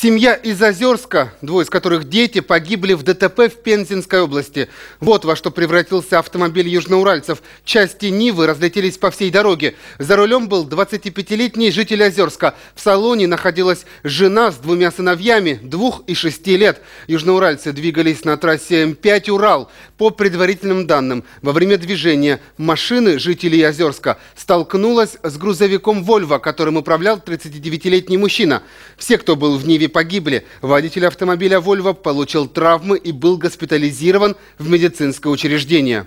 Семья из Озерска, двое из которых дети, погибли в ДТП в Пензенской области. Вот во что превратился автомобиль южноуральцев. Части Нивы разлетелись по всей дороге. За рулем был 25-летний житель Озерска. В салоне находилась жена с двумя сыновьями, двух и шести лет. Южноуральцы двигались на трассе М5 «Урал». По предварительным данным, во время движения машины жителей Озерска столкнулась с грузовиком «Вольво», которым управлял 39-летний мужчина. Все, кто был в Ниве погибли. Водитель автомобиля «Вольво» получил травмы и был госпитализирован в медицинское учреждение.